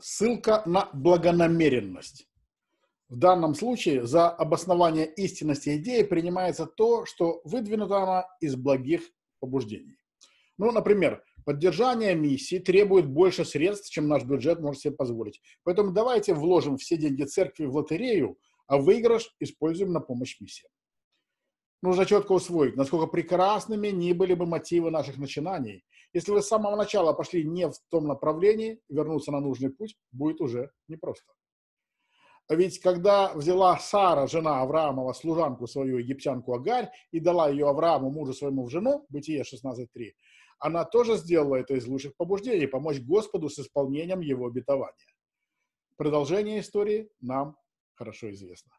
Ссылка на благонамеренность. В данном случае за обоснование истинности идеи принимается то, что выдвинута она из благих побуждений. Ну, например, поддержание миссии требует больше средств, чем наш бюджет может себе позволить. Поэтому давайте вложим все деньги церкви в лотерею, а выигрыш используем на помощь миссиям. Ну, нужно четко усвоить, насколько прекрасными ни были бы мотивы наших начинаний. Если вы с самого начала пошли не в том направлении, вернуться на нужный путь будет уже непросто. Ведь когда взяла Сара, жена Авраамова, служанку свою, египтянку Агарь, и дала ее Аврааму, мужу своему, в жену, Бытие 16.3, она тоже сделала это из лучших побуждений, помочь Господу с исполнением его обетования. Продолжение истории нам хорошо известно.